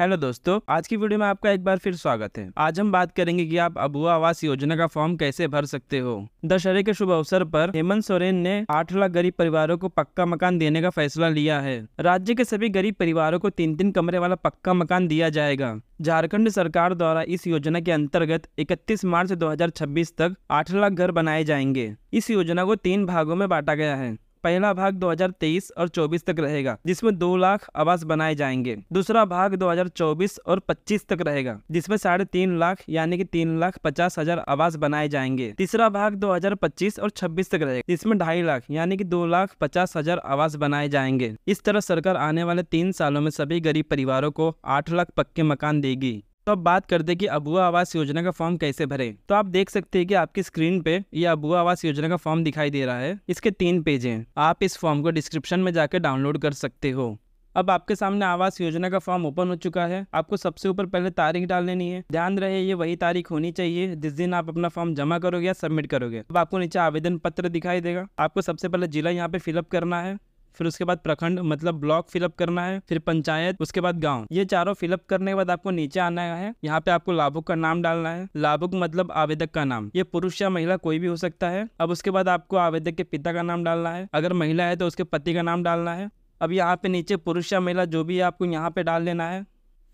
hello दोस्तों आज की वीडियो में आपका एक बार फिर स्वागत है आज हम बात करेंगे कि आप अबुआ आवास योजना का फॉर्म कैसे भर सकते हो दशहरे के शुभ अवसर पर हेमंत सोरेन ने आठ लाख गरीब परिवारों को पक्का मकान देने का फैसला लिया है राज्य के सभी गरीब परिवारों को तीन तीन कमरे वाला पक्का मकान दिया जाएगा झारखंड सरकार द्वारा इस योजना के अंतर्गत 31 मार्च 2026 तक 8 लाख घर बनाए जाएंगे इस योजना को तीन भागों में बांटा गया है पहला भाग 2023 और 24 तक रहेगा जिसमें दो लाख आवास बनाए जाएंगे दूसरा भाग 2024 और 25 तक रहेगा जिसमें साढ़े तीन लाख यानी कि तीन लाख पचास हजार आवास बनाए जाएंगे तीसरा भाग 2025 और 26 तक रहेगा जिसमें ढाई लाख यानी कि दो लाख पचास हजार आवास बनाए जाएंगे इस तरह सरकार आने वाले तीन सालों में सभी गरीब परिवारों को आठ लाख पक्के मकान देगी तो अब बात करते हैं कि अबुआ आवास योजना का फॉर्म कैसे भरे तो आप देख सकते हैं कि आपकी स्क्रीन पे ये अबुआ आवास योजना का फॉर्म दिखाई दे रहा है इसके तीन पेज हैं आप इस फॉर्म को डिस्क्रिप्शन में जाकर डाउनलोड कर सकते हो अब आपके सामने आवास योजना का फॉर्म ओपन हो चुका है आपको सबसे ऊपर पहले तारीख डाल लेनी है ध्यान रहे ये वही तारीख होनी चाहिए जिस दिन आप अपना फॉर्म जमा करोगे या सबमिट करोगे अब आपको नीचे आवेदन पत्र दिखाई देगा आपको सबसे पहले जिला यहाँ पे फिलअप करना है फिर उसके बाद प्रखंड मतलब ब्लॉक फिलअप करना है फिर पंचायत उसके बाद गांव ये चारों फिलअप करने के बाद आपको नीचे आना है यहाँ पे आपको लाभुक का नाम डालना है लाभुक मतलब आवेदक का नाम ये पुरुष या महिला कोई भी हो सकता है अब उसके बाद आपको आवेदक के पिता का नाम डालना है अगर महिला है तो उसके पति का नाम डालना है अब यहाँ पे नीचे पुरुष या महिला जो भी है आपको यहाँ पे डाल लेना है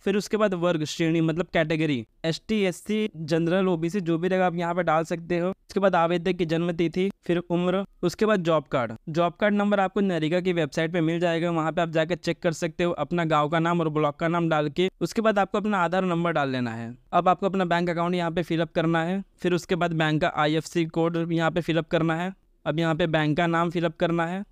फिर उसके बाद वर्ग श्रेणी मतलब category S T S C general OBC जो भी रहेगा आप यहाँ पे डाल सकते हो उसके बाद आवेदक की जन्म तिथि फिर उम्र उसके बाद job card job card number आपको नरेगा की वेबसाइट पे मिल जाएगा वहाँ पे आप जाकर चेक कर सकते हो अपना गाँव का नाम और ब्लॉक का नाम डाल के उसके बाद आपको अपना आधार नंबर डाल लेना है अब आपको अपना बैंक अकाउंट यहाँ पे फिलअप करना है फिर उसके बाद बैंक का आई कोड यहाँ पे फिलअप करना है अब यहाँ पे बैंक का नाम फिलअप करना है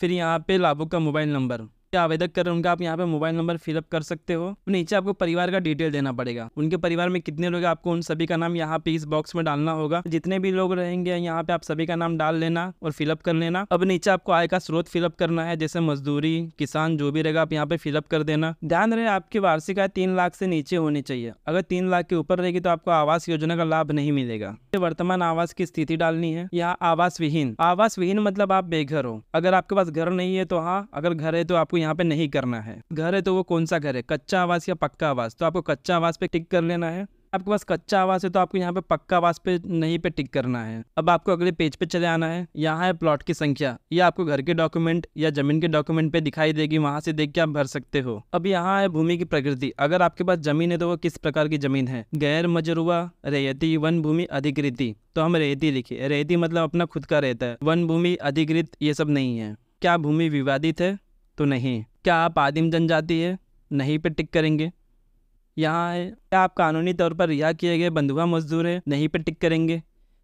फिर यहाँ पे लाभुक का मोबाइल नंबर के आवेदक कर उनका आप यहाँ पे मोबाइल नंबर फिलअप कर सकते हो नीचे आपको परिवार का डिटेल देना पड़ेगा उनके परिवार में कितने लोग आपको उन सभी का नाम यहाँ पे इस बॉक्स में डालना होगा जितने भी लोग रहेंगे यहाँ पे आप सभी का नाम डाल लेना और फिलअप कर लेना अब नीचे आपको आय का स्रोत फिलअप करना है जैसे मजदूरी किसान जो भी रहेगा आप यहाँ पे फिलअप कर देना ध्यान रहे आपकी वार्षिक आय तीन लाख से नीचे होनी चाहिए अगर तीन लाख के ऊपर रहेगी तो आपको आवास योजना का लाभ नहीं मिलेगा वर्तमान आवास की स्थिति डालनी है यहाँ आवास विहीन आवास विहीन मतलब आप बेघर हो अगर आपके पास घर नहीं है तो हाँ अगर घर है तो आपको यहाँ पे नहीं करना है घर है तो वो कौन सा घर है कच्चा आवास या पक्का आवास तो आपको कच्चा आवास पे टिक कर लेना है आपके पास कच्चा आवास है तो आपको यहाँ पे पक्का आवास पे नहीं पे टिक करना है अब आपको अगले पेज पे चले आना है यहाँ है प्लॉट की संख्या ये आपको घर के डॉक्यूमेंट या जमीन के डॉक्यूमेंट पे दिखाई देगी वहां से देख के आप भर सकते हो अब यहाँ है भूमि की प्रकृति अगर आपके पास जमीन है तो वो किस प्रकार की जमीन है गैर मजरुआ रेयती वन भूमि अधिकृति तो हम रेती लिखे रेती मतलब अपना खुद का रहता है वन भूमि अधिकृत ये सब नहीं है क्या भूमि विवादित है तो नहीं क्या आप आदिम जनजाति है नहीं पे टिक करेंगे यहाँ क्या आप कानूनी तौर पर रिहा किए गए बंधुआ मजदूर है नहीं पे टिक करेंगे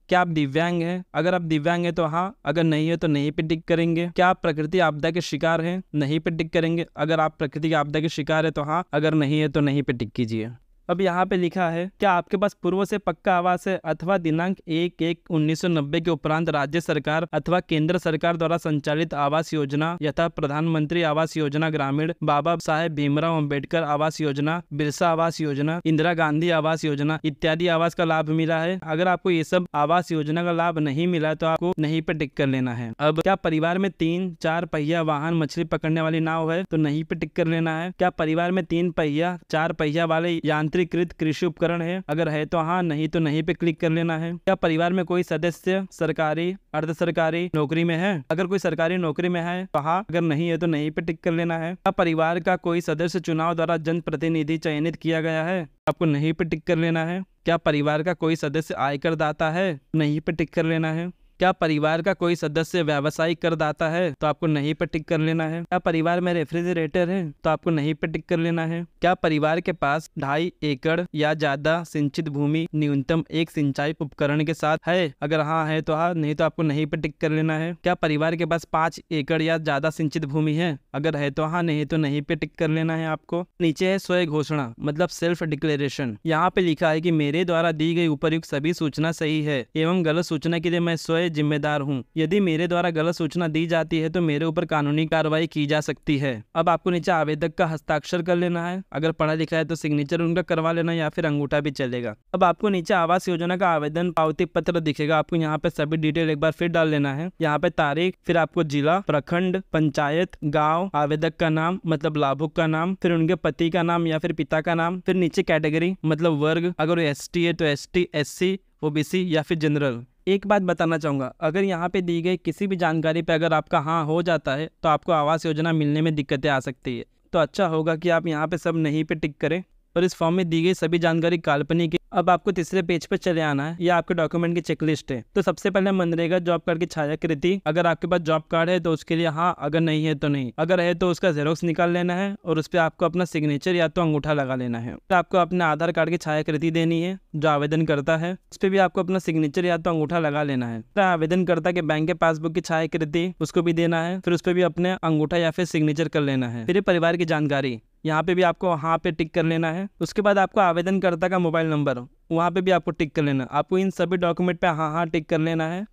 क्या आप दिव्यांग हैं अगर आप दिव्यांग हैं तो हाँ अगर नहीं है तो नहीं पे टिक करेंगे क्या आप प्रकृति आपदा के शिकार हैं नहीं पे टिक करेंगे अगर आप प्रकृति आपदा के शिकार है तो हाँ अगर नहीं है तो नहीं पे टिक कीजिए अब यहाँ पे लिखा है क्या आपके पास पूर्व से पक्का आवास है अथवा दिनांक एक एक उन्नीस के उपरांत राज्य सरकार अथवा केंद्र सरकार द्वारा संचालित आवास योजना यथा प्रधानमंत्री आवास योजना ग्रामीण बाबा साहेब भीमराव अम्बेडकर आवास योजना बिरसा आवास योजना इंदिरा गांधी आवास योजना इत्यादि आवास का लाभ मिला है अगर आपको ये सब आवास योजना का लाभ नहीं मिला तो आपको नहीं पे टिक कर लेना है अब क्या परिवार में तीन चार पहिया वाहन मछली पकड़ने वाली नाव है तो नहीं पे टिक कर लेना है क्या परिवार में तीन पहिया चार पहिया वाले यांत्रिक राष्ट्रीयकृत कृषि उपकरण है अगर है तो हाँ नहीं तो नहीं पे क्लिक कर लेना है क्या परिवार में कोई सदस्य सरकारी अर्ध सरकारी नौकरी में है अगर कोई सरकारी नौकरी में है तो हाँ अगर नहीं है तो नहीं पे टिक कर लेना है क्या परिवार का कोई सदस्य चुनाव द्वारा जन प्रतिनिधि चयनित किया गया है आपको नहीं पे टिक कर लेना है क्या परिवार का कोई सदस्य आयकर दाता है नहीं पे टिक कर लेना है क्या परिवार का कोई सदस्य व्यावसायिक करदाता है तो आपको नहीं पर टिक कर लेना है क्या परिवार में रेफ्रिजरेटर है तो आपको नहीं पर टिक कर लेना है क्या परिवार के पास ढाई एकड़ या ज्यादा सिंचित भूमि न्यूनतम एक सिंचाई उपकरण के साथ है अगर हाँ है तो हाँ नहीं तो आपको नहीं पर टिक कर लेना है क्या परिवार के पास पाँच एकड़ या ज्यादा सिंचित भूमि है अगर है तो हाँ नहीं तो नहीं पे टिक कर लेना है आपको नीचे है स्वयं घोषणा मतलब सेल्फ डिक्लेरेशन यहाँ पे लिखा है की मेरे द्वारा दी गई उपयुक्त सभी सूचना सही है एवं गलत सूचना के लिए मैं स्वयं जिम्मेदार हूँ यदि मेरे द्वारा गलत सूचना दी जाती है तो मेरे ऊपर कानूनी कार्रवाई की जा सकती है अब आपको नीचे आवेदक का हस्ताक्षर कर लेना है अगर पढ़ा लिखा है तो सिग्नेचर उनका करवा लेना या फिर अंगूठा भी चलेगा अब आपको नीचे आवास योजना का आवेदन पावती पत्र दिखेगा आपको यहाँ पे सभी डिटेल एक बार फिर डाल लेना है यहाँ पे तारीख फिर आपको जिला प्रखंड पंचायत गाँव आवेदक का नाम मतलब लाभुक का नाम फिर उनके पति का नाम या फिर पिता का नाम फिर नीचे कैटेगरी मतलब वर्ग अगर एस है तो एस टी सी ओबीसी या फिर जनरल एक बात बताना चाहूँगा अगर यहाँ पे दी गई किसी भी जानकारी पे अगर आपका हाँ हो जाता है तो आपको आवास योजना मिलने में दिक्कतें आ सकती है तो अच्छा होगा कि आप यहाँ पे सब नहीं पे टिक करें और इस फॉर्म में दी गई सभी जानकारी काल्पनिक है अब आपको तीसरे पेज पर चले आना है या आपके डॉक्यूमेंट की चेकलिस्ट है तो सबसे पहले मनरेगा जॉब कार्ड की छायाकृति अगर आपके पास जॉब कार्ड है तो उसके लिए हाँ अगर नहीं है तो नहीं अगर है तो उसका जेरोक्स निकाल लेना है और उस पर आपको अपना सिग्नेचर या तो अंगूठा लगा लेना है तो आपको अपने आधार कार्ड की छायाकृति देनी है जो आवेदन करता है उस पर भी आपको अपना सिग्नेचर या तो अंगूठा लगा लेना है तो आवेदन करता के बैंक के पासबुक की छायाकृति उसको भी देना है फिर उस पर भी अपने अंगूठा या फिर सिग्नेचर कर लेना है फिर परिवार की जानकारी यहाँ पे भी आपको हाँ पे टिक कर लेना है उसके बाद आपको आवेदनकर्ता का मोबाइल नंबर वहाँ पे भी आपको टिक कर लेना आपको इन सभी डॉक्यूमेंट पे हाँ हाँ टिक कर लेना है